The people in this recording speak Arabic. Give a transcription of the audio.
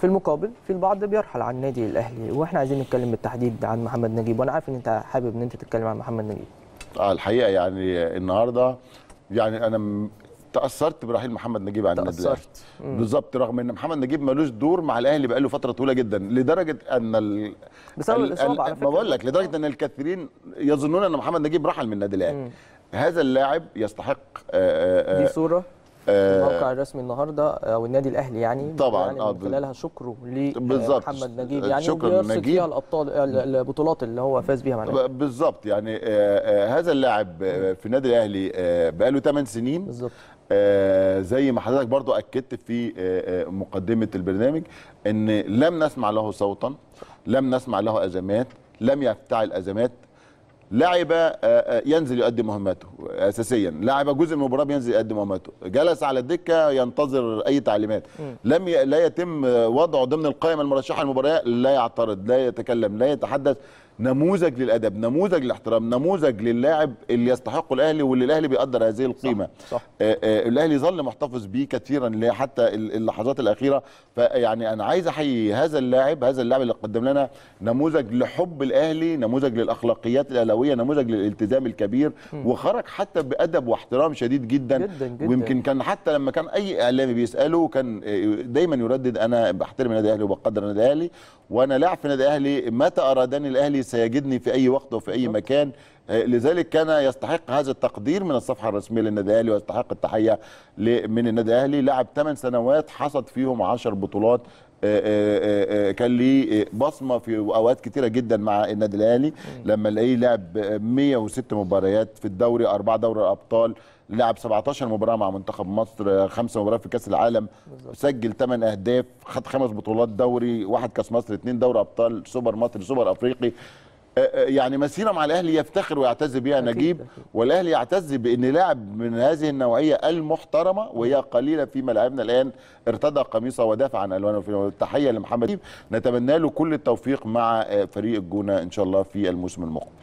في المقابل في البعض بيرحل عن النادي الاهلي واحنا عايزين نتكلم بالتحديد عن محمد نجيب وانا عارف ان انت حابب ان انت تتكلم عن محمد نجيب اه الحقيقه يعني النهارده يعني انا تاثرت برحيل محمد نجيب عن النادي الاهلي بالظبط رغم ان محمد نجيب ملوش دور مع الاهلي بقاله فتره طويله جدا لدرجه ان ال... بسبب الاصابه على فكره بقول لك لدرجه ان الكثيرين يظنون ان محمد نجيب رحل من النادي الاهلي هذا اللاعب يستحق آآ آه، آآ آه، آه، دي صوره الموقع آه، الرسمي النهارده او آه، النادي الاهلي يعني طبعا يعني آه، من خلالها شكره لمحمد نجيب يعني شكرا فيها الابطال البطولات اللي هو فاز بيها مع بالظبط يعني هذا اللاعب في النادي الاهلي بقاله 8 سنين بالظبط زي ما حضرتك برضو اكدت في مقدمه البرنامج ان لم نسمع له صوتا لم نسمع له ازمات لم يفتعل ازمات لعب آه، آه، ينزل يؤدي مهمته اساسيا لعب جزء من المباراه بينزل يؤدي مهمته جلس على الدكه ينتظر اي تعليمات لم ي... لا يتم آه، وضعه ضمن القائمه المرشحه للمباراه لا يعترض لا يتكلم لا يتحدث نموذج للادب نموذج للاحترام نموذج للاعب اللي يستحقه الاهلي واللي الاهلي بيقدر هذه القيمه صح. صح. آآ آه، آآ آه، الاهلي ظل محتفظ بيه كثيرا حتى اللحظات الاخيره فيعني انا عايز احيي هذا اللاعب هذا اللاعب اللي قدم لنا نموذج لحب الاهلي نموذج للاخلاقيات الاهلاويه نموذج للالتزام الكبير م. وخرج حتى بادب واحترام شديد جدا, جدا, جدا. ويمكن كان حتى لما كان اي اعلامي بيساله كان آه، دايما يردد انا بحترم النادي الاهلي وبقدر النادي الاهلي وانا لاعب في النادي الاهلي متى ارادني الاهلي سيجدني في أي وقت وفي أي مكان آه، لذلك كان يستحق هذا التقدير من الصفحة الرسمية للنادي الأهلي ويستحق التحية من النادي الأهلي لعب 8 سنوات حصد فيهم 10 بطولات آه، آه، آه، كان ليه بصمه في اوقات كتيره جدا مع النادي الاهلي لما الاقيه لعب 106 مباريات في الدوري اربعه دوري الابطال لعب 17 مباراه مع منتخب مصر خمسه مباريات في كاس العالم بالزبط. سجل 8 اهداف خد خمس بطولات دوري واحد كاس مصر اثنين دوري ابطال سوبر مصري سوبر افريقي آه، آه، يعني مسيره مع الاهلي يفتخر ويعتز بها نجيب والاهلي يعتز بان لاعب من هذه النوعيه المحترمه وهي قليله في ملاعبنا الان ارتدى قميصه ودافع عن الوانه في تحيه لمحمد نتمنى له كل التوفيق مع آه، فريق الجونه ان شاء الله في الموسم المقبل